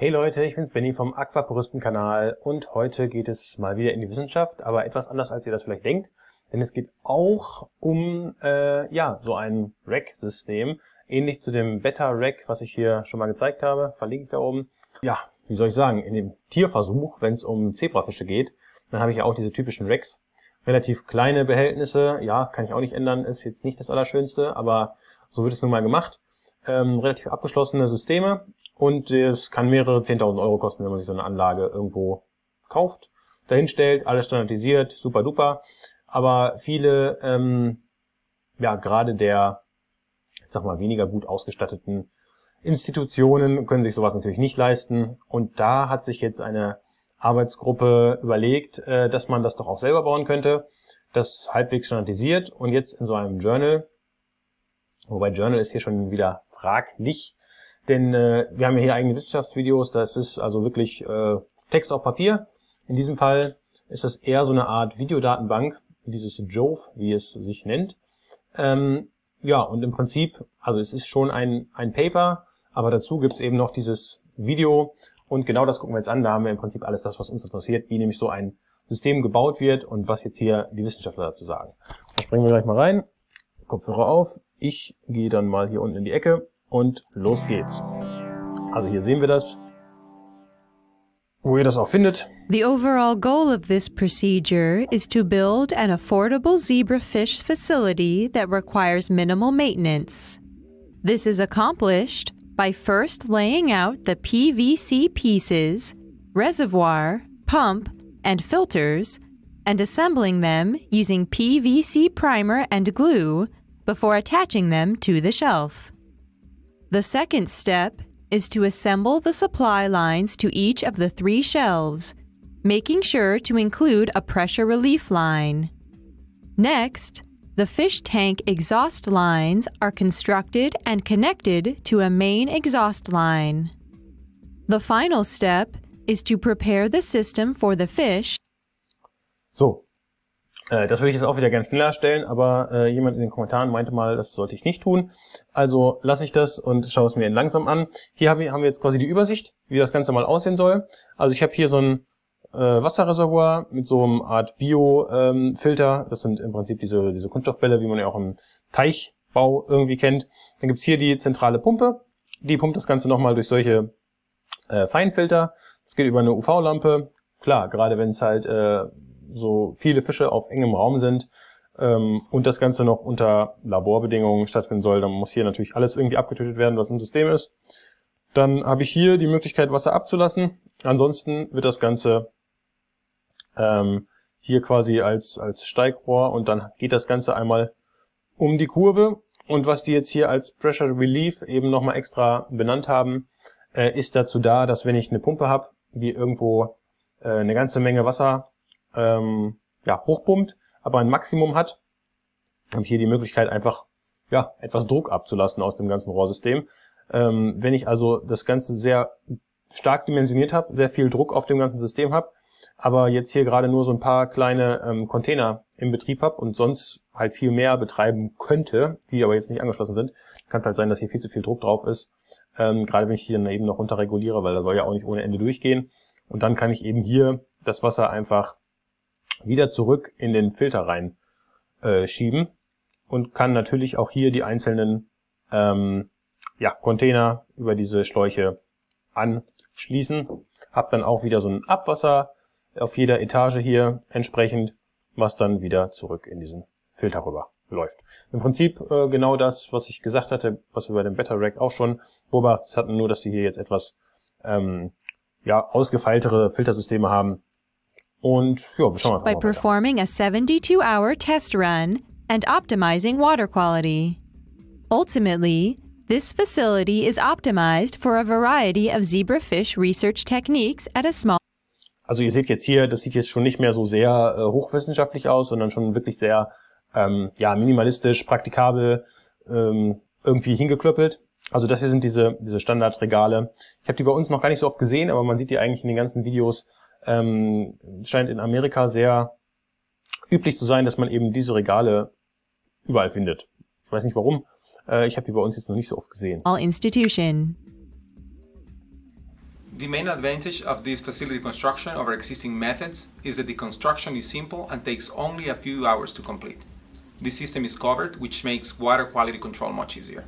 Hey Leute, ich bin's Benny vom aquapuristen kanal und heute geht es mal wieder in die Wissenschaft, aber etwas anders, als ihr das vielleicht denkt, denn es geht auch um äh, ja so ein Rack-System, ähnlich zu dem Beta-Rack, was ich hier schon mal gezeigt habe, verlinke ich da oben. Ja, wie soll ich sagen, in dem Tierversuch, wenn es um Zebrafische geht, dann habe ich ja auch diese typischen Racks. Relativ kleine Behältnisse, ja, kann ich auch nicht ändern, ist jetzt nicht das Allerschönste, aber so wird es nun mal gemacht. Ähm, relativ abgeschlossene Systeme und es kann mehrere 10.000 Euro kosten, wenn man sich so eine Anlage irgendwo kauft, dahinstellt, alles standardisiert, super duper. Aber viele, ähm, ja, gerade der, ich sag mal, weniger gut ausgestatteten Institutionen können sich sowas natürlich nicht leisten. Und da hat sich jetzt eine Arbeitsgruppe überlegt, äh, dass man das doch auch selber bauen könnte. Das halbwegs standardisiert und jetzt in so einem Journal, wobei Journal ist hier schon wieder fraglich, denn äh, wir haben ja hier eigene Wissenschaftsvideos, das ist also wirklich äh, Text auf Papier. In diesem Fall ist das eher so eine Art Videodatenbank, dieses Jove, wie es sich nennt. Ähm, ja, und im Prinzip, also es ist schon ein, ein Paper, aber dazu gibt es eben noch dieses Video und genau das gucken wir jetzt an. Da haben wir im Prinzip alles das, was uns interessiert, wie nämlich so ein System gebaut wird und was jetzt hier die Wissenschaftler dazu sagen. Da springen wir gleich mal rein, Kopfhörer auf, ich gehe dann mal hier unten in die Ecke und los geht's. Also hier sehen wir das, wo ihr das auch findet. The overall goal of this procedure is to build an affordable zebrafish facility that requires minimal maintenance. This is accomplished by first laying out the PVC pieces, reservoir, pump, and filters, and assembling them using PVC primer and glue before attaching them to the shelf. The second step is to assemble the supply lines to each of the three shelves, making sure to include a pressure relief line. Next, the fish tank exhaust lines are constructed and connected to a main exhaust line. The final step is to prepare the system for the fish. So, Äh, das würde ich jetzt auch wieder gerne schneller stellen, aber äh, jemand in den Kommentaren meinte mal, das sollte ich nicht tun. Also lasse ich das und schaue es mir langsam an. Hier hab ich, haben wir jetzt quasi die Übersicht, wie das Ganze mal aussehen soll. Also ich habe hier so ein äh, Wasserreservoir mit so einem Art Bio-Filter. Ähm, das sind im Prinzip diese, diese Kunststoffbälle, wie man ja auch im Teichbau irgendwie kennt. Dann gibt's hier die zentrale Pumpe. Die pumpt das Ganze nochmal durch solche äh, Feinfilter. Das geht über eine UV-Lampe. Klar, gerade wenn es halt äh, so viele Fische auf engem Raum sind ähm, und das Ganze noch unter Laborbedingungen stattfinden soll, dann muss hier natürlich alles irgendwie abgetötet werden, was im System ist. Dann habe ich hier die Möglichkeit, Wasser abzulassen. Ansonsten wird das Ganze ähm, hier quasi als, als Steigrohr und dann geht das Ganze einmal um die Kurve. Und was die jetzt hier als Pressure Relief eben nochmal extra benannt haben, äh, ist dazu da, dass wenn ich eine Pumpe habe, die irgendwo äh, eine ganze Menge Wasser ähm, ja, hochpumpt, aber ein Maximum hat, habe ich hier die Möglichkeit einfach ja, etwas Druck abzulassen aus dem ganzen Rohrsystem. Ähm, wenn ich also das Ganze sehr stark dimensioniert habe, sehr viel Druck auf dem ganzen System habe, aber jetzt hier gerade nur so ein paar kleine ähm, Container im Betrieb habe und sonst halt viel mehr betreiben könnte, die aber jetzt nicht angeschlossen sind, kann es halt sein, dass hier viel zu viel Druck drauf ist. Ähm, gerade wenn ich hier dann eben noch runterreguliere, weil da soll ja auch nicht ohne Ende durchgehen. Und dann kann ich eben hier das Wasser einfach wieder zurück in den Filter rein äh, schieben und kann natürlich auch hier die einzelnen ähm, ja, Container über diese Schläuche anschließen. Hab dann auch wieder so ein Abwasser auf jeder Etage hier entsprechend, was dann wieder zurück in diesen Filter rüber läuft. Im Prinzip äh, genau das, was ich gesagt hatte, was wir bei dem Better Rack auch schon beobachtet hatten, nur dass sie hier jetzt etwas ähm, ja, ausgefeiltere Filtersysteme haben, und ja, wir schauen einfach By mal performing a 72-hour test run and optimizing water quality. Ultimately, this facility is optimized for a variety of zebrafish research techniques at a small also ihr seht jetzt hier, das sieht jetzt schon nicht mehr so sehr äh, hochwissenschaftlich aus, sondern schon wirklich sehr ähm, ja, minimalistisch, praktikabel, ähm, irgendwie hingeklöppelt. Also das hier sind diese, diese Standardregale. Ich habe die bei uns noch gar nicht so oft gesehen, aber man sieht die eigentlich in den ganzen Videos ähm, scheint in Amerika sehr üblich zu sein, dass man eben diese Regale überall findet. Ich weiß nicht warum. Äh, ich habe die bei uns jetzt noch nicht so oft gesehen. All institution. The main advantage of this facility construction over existing methods is that the construction is simple and takes only a few hours to complete. This system is covered, which makes water quality control much easier.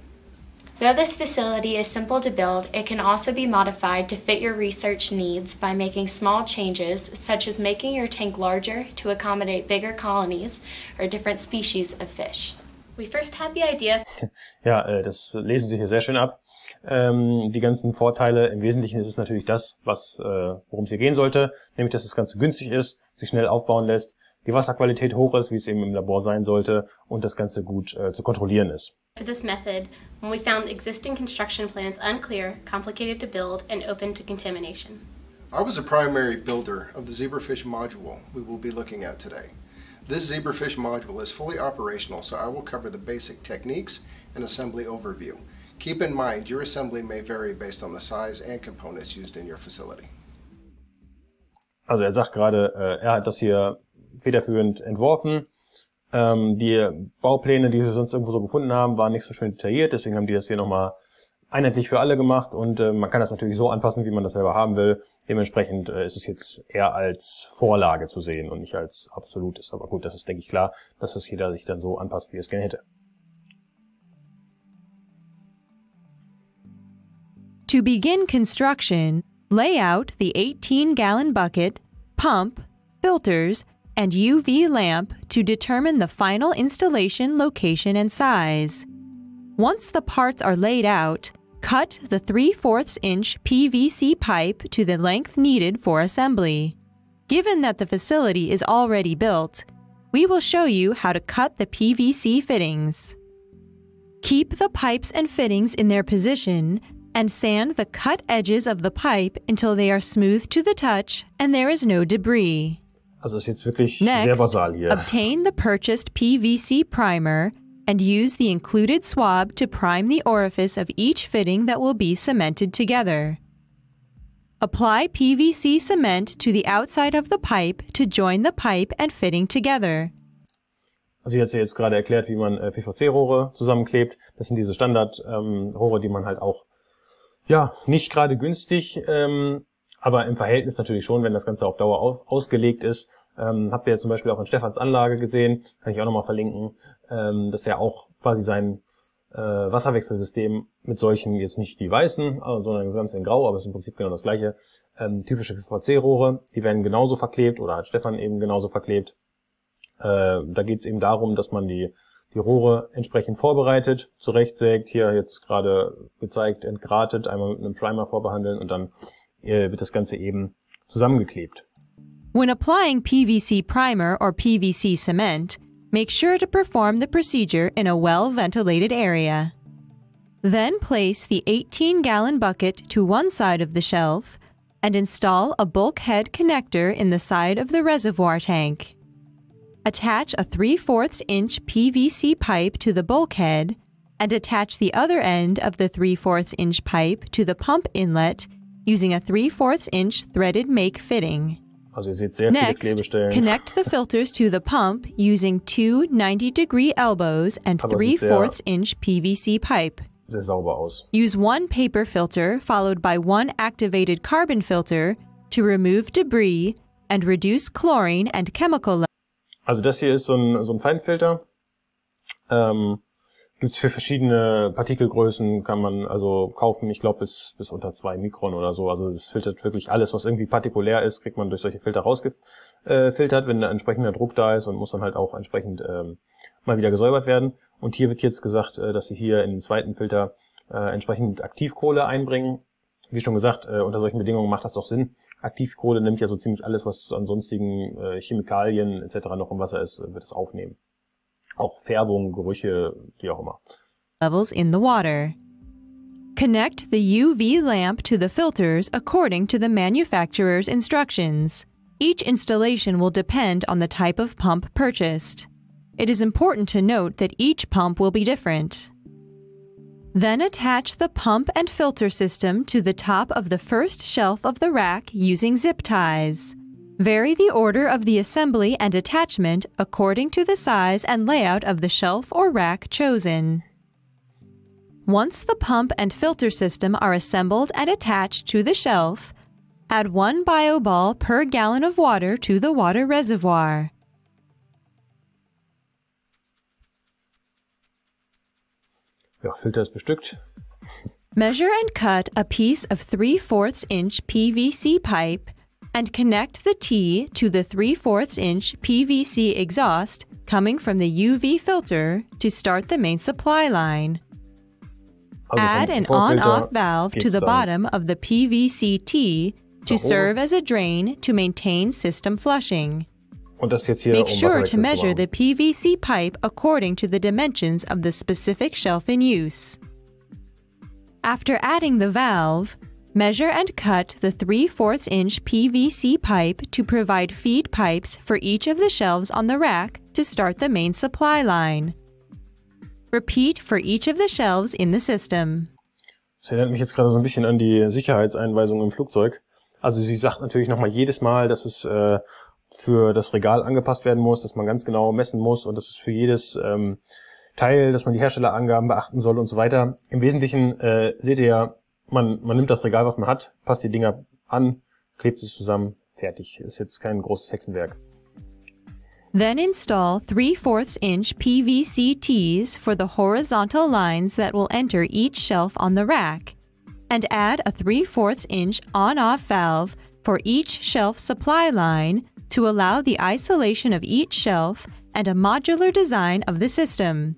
Though this facility is simple to build, it can also be modified to fit your research needs by making small changes, such as making your tank larger to accommodate bigger colonies or different species of fish. We first had the idea. Ja, äh, das lesen Sie hier sehr schön ab. Ähm, die ganzen Vorteile, im Wesentlichen ist es natürlich das, was, äh, worum es hier gehen sollte, nämlich dass das Ganze günstig ist, sich schnell aufbauen lässt, die Wasserqualität hoch ist, wie es eben im Labor sein sollte und das Ganze gut äh, zu kontrollieren ist. For this method, we found existing construction plans unclear, complicated to build and open to contamination. I was a primary builder of the zebrafish module we will be looking at today. This zebrafish module is fully operational, so I will cover the basic techniques and assembly overview. Keep in mind, your assembly may vary based on the size and components used in your facility. Also er sagt gerade, äh, er hat das hier federführend entworfen. Ähm, die Baupläne, die sie sonst irgendwo so gefunden haben, waren nicht so schön detailliert, deswegen haben die das hier nochmal einheitlich für alle gemacht und äh, man kann das natürlich so anpassen, wie man das selber haben will. Dementsprechend äh, ist es jetzt eher als Vorlage zu sehen und nicht als absolutes. Aber gut, das ist, denke ich, klar, dass das jeder sich dann so anpasst, wie es gerne hätte. To begin construction, lay out the 18-gallon bucket, pump, filters, and UV lamp to determine the final installation location and size. Once the parts are laid out, cut the 3 4 inch PVC pipe to the length needed for assembly. Given that the facility is already built, we will show you how to cut the PVC fittings. Keep the pipes and fittings in their position and sand the cut edges of the pipe until they are smooth to the touch and there is no debris. Also ist jetzt wirklich Next, sehr basal hier. Obtain the purchased PVC primer and use the included swab to prime the orifice of each fitting that will be cemented together. Apply PVC cement to the outside of the pipe to join the pipe and fitting together. Also hier hat sie jetzt gerade erklärt, wie man äh, PVC-Rohre zusammenklebt. Das sind diese Standard-Rohre, ähm, die man halt auch ja nicht gerade günstig ähm, aber im Verhältnis natürlich schon, wenn das Ganze auf Dauer auf, ausgelegt ist. Ähm, habt ihr ja zum Beispiel auch in Stefans Anlage gesehen, kann ich auch nochmal verlinken, ähm, dass er auch quasi sein äh, Wasserwechselsystem mit solchen, jetzt nicht die weißen, äh, sondern ganz in grau, aber es ist im Prinzip genau das gleiche, ähm, typische PVC-Rohre, die werden genauso verklebt oder hat Stefan eben genauso verklebt. Äh, da geht es eben darum, dass man die, die Rohre entsprechend vorbereitet, zurechtsägt, hier jetzt gerade gezeigt, entgratet, einmal mit einem Primer vorbehandeln und dann Äh, wird das Ganze eben zusammengeklebt. When applying PVC primer or PVC cement, make sure to perform the procedure in a well-ventilated area. Then place the 18-gallon bucket to one side of the shelf and install a bulkhead connector in the side of the reservoir tank. Attach a 3 4 inch PVC pipe to the bulkhead and attach the other end of the 3 4 inch pipe to the pump inlet using a 3 4 inch threaded make fitting. Next, connect the filters to the pump using two 90 degree elbows and 3 4 inch PVC pipe. Use one paper filter followed by one activated carbon filter to remove debris and reduce chlorine and chemical. Also das hier ist so ein, so ein Feinfilter. Ähm, gibt's für verschiedene Partikelgrößen, kann man also kaufen, ich glaube bis, bis unter zwei Mikron oder so. Also es filtert wirklich alles, was irgendwie partikulär ist, kriegt man durch solche Filter rausgefiltert, äh, wenn da entsprechender Druck da ist und muss dann halt auch entsprechend ähm, mal wieder gesäubert werden. Und hier wird jetzt gesagt, äh, dass sie hier in den zweiten Filter äh, entsprechend Aktivkohle einbringen. Wie schon gesagt, äh, unter solchen Bedingungen macht das doch Sinn. Aktivkohle nimmt ja so ziemlich alles, was an sonstigen äh, Chemikalien etc. noch im Wasser ist, äh, wird es aufnehmen. Auch Färbung, Gerüche, wie auch immer. Levels in the water. Connect the UV lamp to the filters according to the manufacturer's instructions. Each installation will depend on the type of pump purchased. It is important to note that each pump will be different. Then attach the pump and filter system to the top of the first shelf of the rack using zip ties. Vary the order of the assembly and attachment according to the size and layout of the shelf or rack chosen. Once the pump and filter system are assembled and attached to the shelf, add one bioball per gallon of water to the water reservoir. Ja, Filter ist bestückt. Measure and cut a piece of 3 4 inch PVC pipe and connect the T to the 3 4 inch PVC exhaust coming from the UV filter to start the main supply line. Add an on-off valve to the bottom of the PVC T to serve as a drain to maintain system flushing. Make sure to measure the PVC pipe according to the dimensions of the specific shelf in use. After adding the valve, Measure and cut the 3 4 inch PVC pipe to provide feed pipes for each of the shelves on the rack to start the main supply line. Repeat for each of the shelves in the system. Das erinnert mich jetzt gerade so ein bisschen an die Sicherheitseinweisung im Flugzeug. Also sie sagt natürlich nochmal jedes Mal, dass es äh, für das Regal angepasst werden muss, dass man ganz genau messen muss und dass es für jedes ähm, Teil, dass man die Herstellerangaben beachten soll und so weiter. Im Wesentlichen äh, seht ihr ja, man, man nimmt das Regal, was man hat, passt die Dinger an, klebt es zusammen, fertig. Ist jetzt kein großes Hexenwerk. Then install 3 4 inch PVC tees for the horizontal lines that will enter each shelf on the rack, and add a 3 4 inch on-off valve for each shelf supply line to allow the isolation of each shelf and a modular design of the system.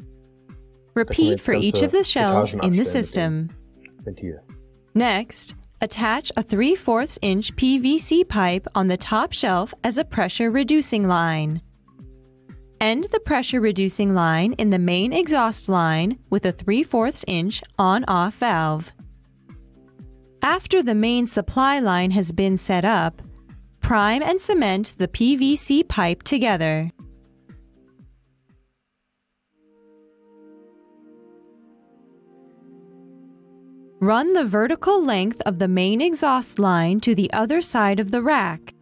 Repeat for each of the shelves in the system. Ventil. Next, attach a 3 4 inch PVC pipe on the top shelf as a pressure reducing line. End the pressure reducing line in the main exhaust line with a 3 4 inch on-off valve. After the main supply line has been set up, prime and cement the PVC pipe together. Run the vertical length of the main exhaust line to the other side of the rack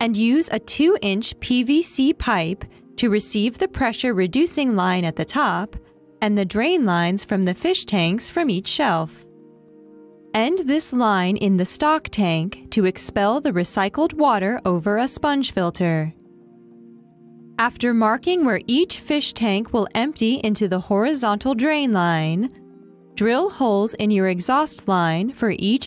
and use a 2-inch PVC pipe to receive the pressure reducing line at the top and the drain lines from the fish tanks from each shelf. End this line in the stock tank to expel the recycled water over a sponge filter. After marking where each fish tank will empty into the horizontal drain line, Drill holes in your exhaust line for each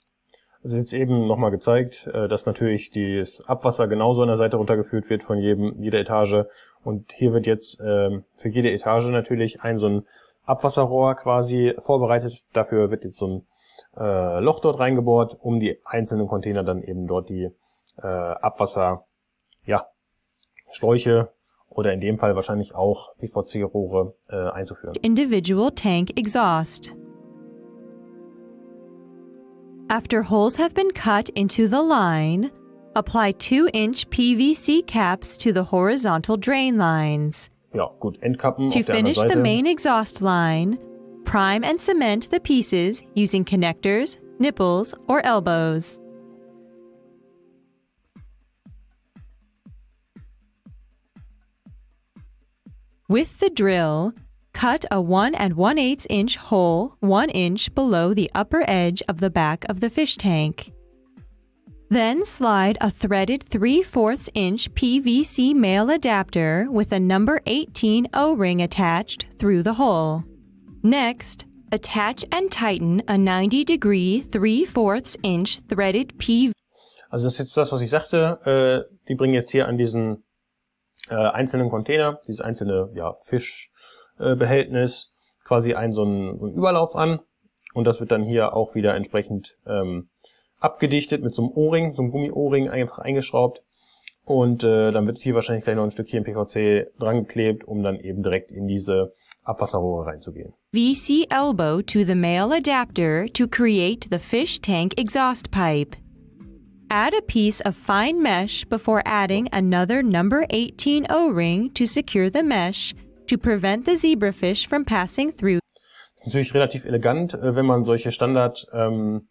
also jetzt eben nochmal gezeigt, äh, dass natürlich das Abwasser genauso an der Seite runtergeführt wird von jedem, jeder Etage. Und hier wird jetzt ähm, für jede Etage natürlich ein so ein Abwasserrohr quasi vorbereitet. Dafür wird jetzt so ein äh, Loch dort reingebohrt, um die einzelnen Container dann eben dort die äh, Abwasser, ja, Schläuche oder in dem Fall wahrscheinlich auch PVC-Rohre äh, einzuführen. Individual Tank Exhaust. After holes have been cut into the line, apply 2-inch PVC caps to the horizontal drain lines. Ja, gut, Endkappen to finish the main exhaust line, prime and cement the pieces using connectors, nipples, or elbows. With the drill, Cut a 1 and 1 8 inch hole 1 inch below the upper edge of the back of the fish tank. Then slide a threaded 3 4 inch PVC male adapter with a number 18 O-ring attached through the hole. Next, attach and tighten a 90 degree 3 4 inch threaded PVC. Also das ist jetzt das, was ich sagte. Äh, die bringen jetzt hier an diesen äh, einzelnen Container, dieses einzelne ja, Fisch, Äh, Behältnis quasi einen so, einen so einen Überlauf an und das wird dann hier auch wieder entsprechend ähm, abgedichtet mit so einem O-Ring, so einem Gummi-O-Ring einfach eingeschraubt und äh, dann wird hier wahrscheinlich gleich noch ein Stückchen PVC dran geklebt, um dann eben direkt in diese Abwasserrohre reinzugehen. VC elbow to the male adapter to create the fish tank exhaust pipe. Add a piece of fine mesh before adding another number 18 O-ring to secure the mesh to prevent the zebrafish from passing through. Natürlich relativ elegant, äh, wenn man solche Standard ähm,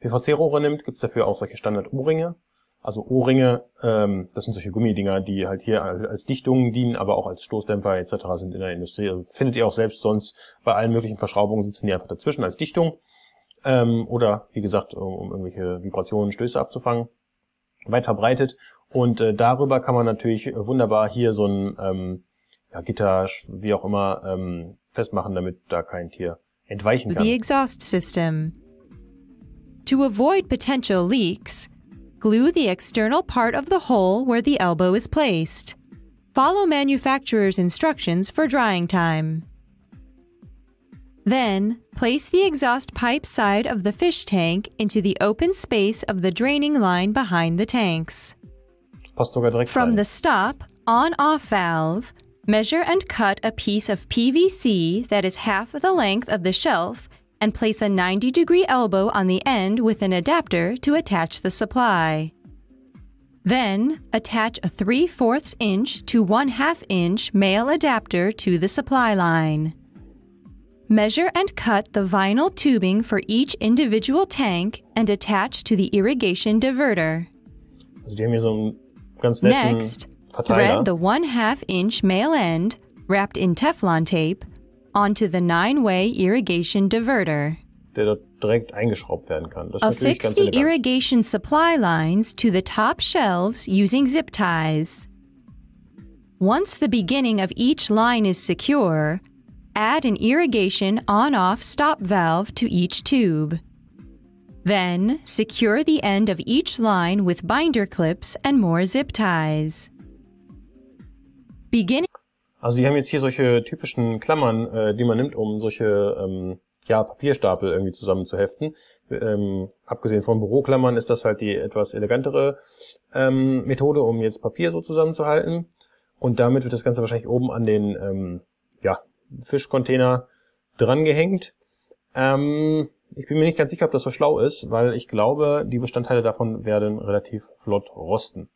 PVC-Rohre nimmt, gibt's dafür auch solche Standard-O-Ringe. Also O-Ringe, ähm, das sind solche Gummidinger, die halt hier als Dichtungen dienen, aber auch als Stoßdämpfer etc. sind in der Industrie. Also findet ihr auch selbst sonst bei allen möglichen Verschraubungen sitzen die einfach dazwischen als Dichtung. Ähm, oder wie gesagt, um, um irgendwelche Vibrationen, Stöße abzufangen. Weit verbreitet. Und äh, darüber kann man natürlich wunderbar hier so ein ähm, ja, Gitter, wie auch immer, ähm, festmachen, damit da kein Tier entweichen kann. The exhaust system. To avoid potential leaks, glue the external part of the hole where the elbow is placed. Follow manufacturer's instructions for drying time. Then, place the exhaust pipe side of the fish tank into the open space of the draining line behind the tanks. From rein. the stop on-off valve, Measure and cut a piece of PVC that is half the length of the shelf and place a 90 degree elbow on the end with an adapter to attach the supply. Then, attach a 3 4 inch to 1 half inch male adapter to the supply line. Measure and cut the vinyl tubing for each individual tank and attach to the irrigation diverter. Next, Thread the 1 half inch male end, wrapped in Teflon tape, onto the 9-way irrigation diverter. Der dort direkt eingeschraubt werden kann. Das Affix the irrigation supply lines to the top shelves using zip ties. Once the beginning of each line is secure, add an irrigation on-off stop valve to each tube. Then, secure the end of each line with binder clips and more zip ties. Beginning. Also die haben jetzt hier solche typischen Klammern, äh, die man nimmt, um solche ähm, ja, Papierstapel irgendwie zusammenzuheften. Ähm, abgesehen von Büroklammern ist das halt die etwas elegantere ähm, Methode, um jetzt Papier so zusammenzuhalten. Und damit wird das Ganze wahrscheinlich oben an den ähm, ja, Fischcontainer drangehängt. Ähm, ich bin mir nicht ganz sicher, ob das so schlau ist, weil ich glaube, die Bestandteile davon werden relativ flott rosten.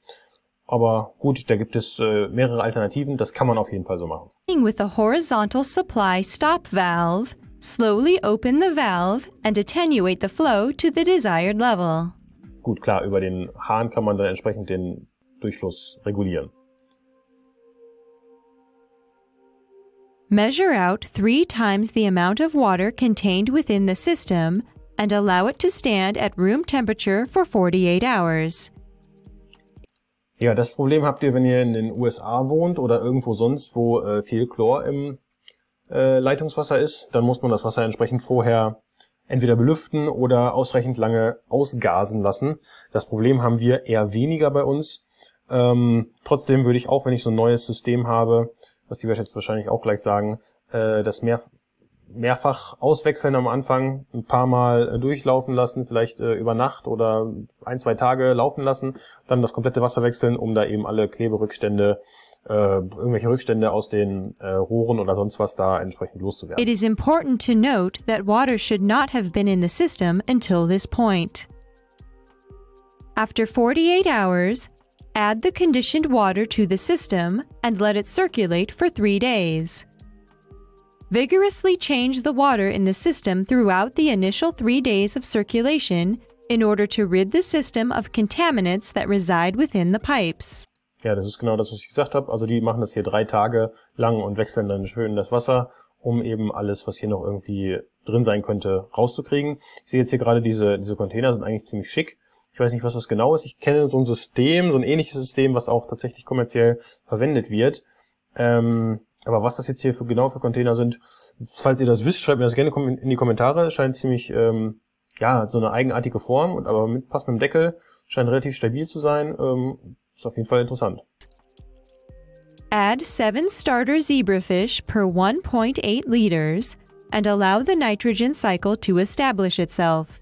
Aber gut, da gibt es äh, mehrere Alternativen, das kann man auf jeden Fall so machen. With a horizontal supply stop valve, slowly open the valve and attenuate the flow to the desired level. Gut, klar, über den Hahn kann man dann entsprechend den Durchfluss regulieren. Measure out three times the amount of water contained within the system and allow it to stand at room temperature for 48 hours. Ja, das Problem habt ihr, wenn ihr in den USA wohnt oder irgendwo sonst, wo äh, viel Chlor im äh, Leitungswasser ist, dann muss man das Wasser entsprechend vorher entweder belüften oder ausreichend lange ausgasen lassen. Das Problem haben wir eher weniger bei uns. Ähm, trotzdem würde ich auch, wenn ich so ein neues System habe, was die wird jetzt wahrscheinlich auch gleich sagen, äh, das mehr mehrfach auswechseln am Anfang, ein paar Mal äh, durchlaufen lassen, vielleicht äh, über Nacht oder ein, zwei Tage laufen lassen, dann das komplette Wasser wechseln, um da eben alle Kleberückstände, äh, irgendwelche Rückstände aus den äh, Rohren oder sonst was da entsprechend loszuwerden. It is important to note that water should not have been in the system until this point. After 48 hours, add the conditioned water to the system and let it circulate for three days vigorously change the water in the system throughout the initial three days of circulation in order to rid the system of contaminants that reside within the pipes. Ja, das ist genau das, was ich gesagt habe. Also die machen das hier drei Tage lang und wechseln dann schön das Wasser, um eben alles, was hier noch irgendwie drin sein könnte, rauszukriegen. Ich sehe jetzt hier gerade diese, diese Container sind eigentlich ziemlich schick. Ich weiß nicht, was das genau ist. Ich kenne so ein System, so ein ähnliches System, was auch tatsächlich kommerziell verwendet wird. Ähm, aber was das jetzt hier für genau für Container sind, falls ihr das wisst, schreibt mir das gerne in die Kommentare. Scheint ziemlich, ähm, ja, so eine eigenartige Form, und aber mit passendem Deckel. Scheint relativ stabil zu sein. Ähm, ist auf jeden Fall interessant. Add 7 starter zebrafish per 1.8 liters and allow the nitrogen cycle to establish itself.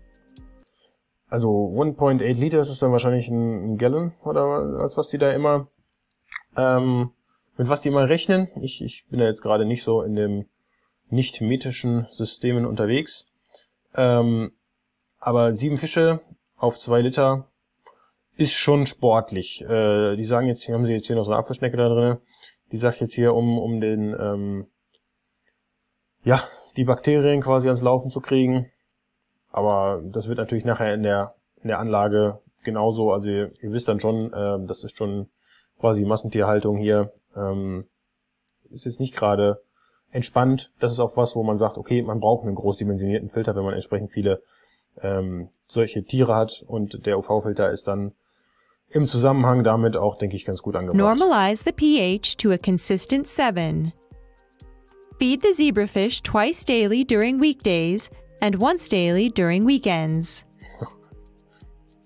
Also 1.8 Liter ist dann wahrscheinlich ein, Gallon oder was, was die da immer ähm, mit was die immer rechnen. Ich, ich bin da jetzt gerade nicht so in dem nicht-metischen Systemen unterwegs. Ähm, aber sieben Fische auf zwei Liter ist schon sportlich. Äh, die sagen jetzt, hier haben sie jetzt hier noch so eine Apfelschnecke da drin. Die sagt jetzt hier, um, um den, ähm, ja, die Bakterien quasi ans Laufen zu kriegen. Aber das wird natürlich nachher in der, in der Anlage genauso. Also ihr, ihr wisst dann schon, äh, das ist schon quasi Massentierhaltung hier, ähm, ist jetzt nicht gerade entspannt. Das ist auch was, wo man sagt, okay, man braucht einen großdimensionierten Filter, wenn man entsprechend viele ähm, solche Tiere hat und der UV-Filter ist dann im Zusammenhang damit auch, denke ich, ganz gut angebracht. Normalize the pH to a consistent 7. Feed the zebrafish twice daily during weekdays and once daily during weekends.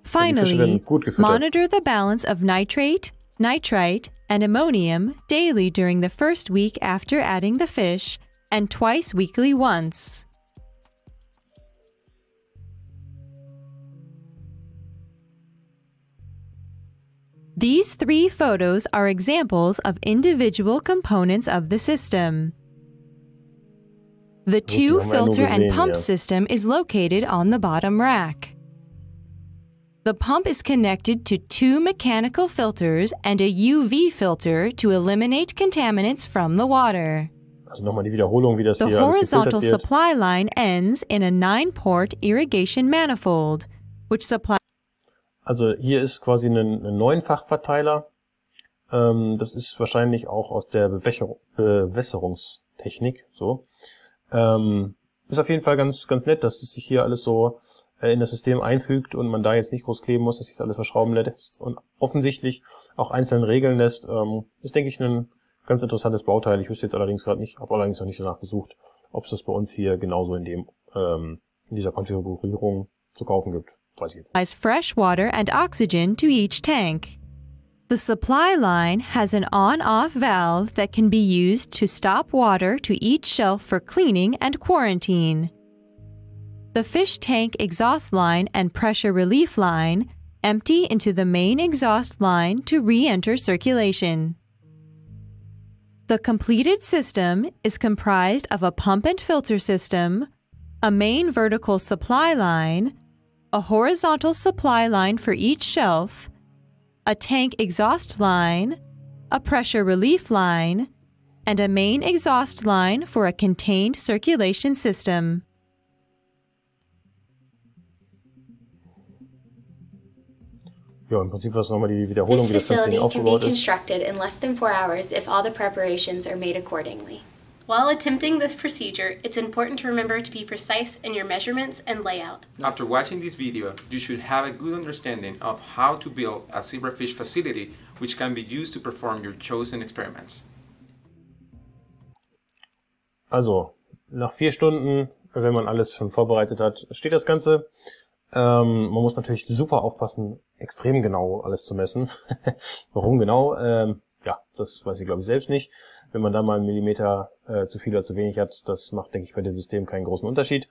Finally, monitor the balance of nitrate, nitrite, and ammonium daily during the first week after adding the fish, and twice weekly once. These three photos are examples of individual components of the system. The two filter and pump system is located on the bottom rack. The pump is connected to two mechanical filters and a UV filter to eliminate contaminants from the water. Also nochmal die Wiederholung, wie das the hier horizontal alles supply line ends in a nine-port irrigation manifold, which supplies. Also hier ist quasi ein, ein Neunfachverteiler. Ähm, das ist wahrscheinlich auch aus der Bewässerung, Bewässerungstechnik. So ähm, ist auf jeden Fall ganz ganz nett, dass es sich hier alles so äh, in das System einfügt und man da jetzt nicht groß kleben muss, dass sich das alles verschrauben lässt und offensichtlich auch einzeln regeln lässt, ähm, ist, denke ich, ein ganz interessantes Bauteil. Ich wüsste jetzt allerdings gerade nicht, habe allerdings noch nicht danach gesucht, ob es das bei uns hier genauso in dem ähm, in dieser Konfigurierung zu kaufen gibt. Weiß ich jetzt. Fresh water and oxygen to each tank. The supply line has an on-off valve that can be used to stop water to each shelf for cleaning and quarantine. The fish tank exhaust line and pressure relief line empty into the main exhaust line to re-enter circulation. The completed system is comprised of a pump and filter system, a main vertical supply line, a horizontal supply line for each shelf, a tank exhaust line, a pressure relief line, and a main exhaust line for a contained circulation system. ja, im Prinzip war es nochmal die Wiederholung, This wie das ganze aufgebaut ist. constructed in less than four hours if all the preparations are made accordingly. While attempting this procedure, it's important to remember to be precise in your measurements and layout. After watching this video, you should have a good understanding of how to build a zebrafish facility which can be used to perform your chosen experiments. Also, nach vier Stunden, wenn man alles schon vorbereitet hat, steht das Ganze. Ähm, man muss natürlich super aufpassen, extrem genau alles zu messen. Warum genau? Ähm, ja, das weiß ich glaube ich selbst nicht. Wenn man da mal einen Millimeter äh, zu viel oder zu wenig hat, das macht, denke ich, bei dem System keinen großen Unterschied.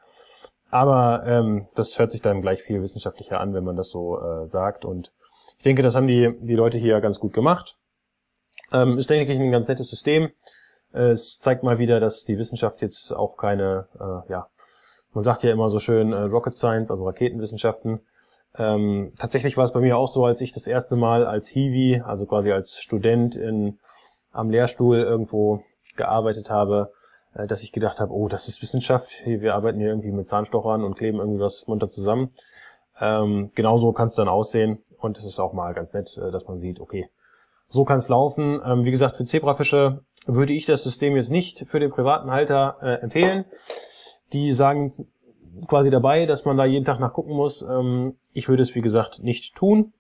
Aber ähm, das hört sich dann gleich viel wissenschaftlicher an, wenn man das so äh, sagt. Und ich denke, das haben die, die Leute hier ganz gut gemacht. Ähm, ist, denke ich, ein ganz nettes System. Äh, es zeigt mal wieder, dass die Wissenschaft jetzt auch keine äh, ja, man sagt ja immer so schön äh, Rocket Science, also Raketenwissenschaften. Ähm, tatsächlich war es bei mir auch so, als ich das erste Mal als Hiwi, also quasi als Student in, am Lehrstuhl irgendwo gearbeitet habe, äh, dass ich gedacht habe, oh, das ist Wissenschaft, wir arbeiten hier irgendwie mit Zahnstochern und kleben irgendwie was munter zusammen. Ähm, genauso kann es dann aussehen und es ist auch mal ganz nett, äh, dass man sieht, okay, so kann es laufen. Ähm, wie gesagt, für Zebrafische würde ich das System jetzt nicht für den privaten Halter äh, empfehlen die sagen quasi dabei, dass man da jeden Tag nachgucken muss. Ähm, ich würde es, wie gesagt, nicht tun.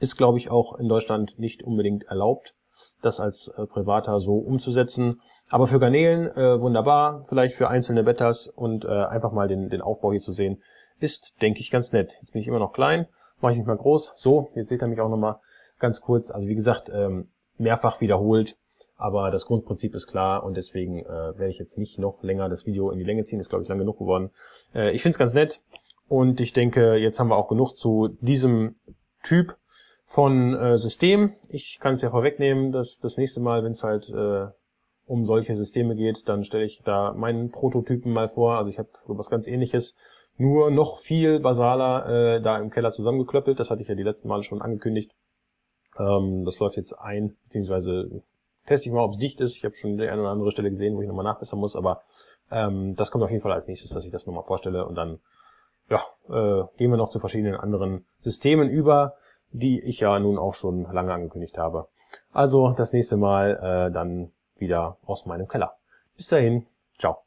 Ist, glaube ich, auch in Deutschland nicht unbedingt erlaubt, das als äh, Privater so umzusetzen. Aber für Garnelen äh, wunderbar, vielleicht für einzelne Bettas und äh, einfach mal den, den Aufbau hier zu sehen, ist, denke ich, ganz nett. Jetzt bin ich immer noch klein, mache ich mich mal groß. So, jetzt seht ihr mich auch nochmal ganz kurz. Also wie gesagt, ähm, mehrfach wiederholt aber das Grundprinzip ist klar und deswegen äh, werde ich jetzt nicht noch länger das Video in die Länge ziehen. Ist, glaube ich, lang genug geworden. Äh, ich finde es ganz nett und ich denke, jetzt haben wir auch genug zu diesem Typ von äh, System. Ich kann es ja vorwegnehmen, dass das nächste Mal, wenn es halt äh, um solche Systeme geht, dann stelle ich da meinen Prototypen mal vor. Also ich habe so was ganz ähnliches, nur noch viel basaler äh, da im Keller zusammengeklöppelt. Das hatte ich ja die letzten Male schon angekündigt. Ähm, das läuft jetzt ein, beziehungsweise teste ich mal, ob es dicht ist. Ich habe schon die eine oder andere Stelle gesehen, wo ich nochmal nachbessern muss, aber ähm, das kommt auf jeden Fall als nächstes, dass ich das nochmal vorstelle und dann ja, äh, gehen wir noch zu verschiedenen anderen Systemen über, die ich ja nun auch schon lange angekündigt habe. Also das nächste Mal äh, dann wieder aus meinem Keller. Bis dahin, ciao.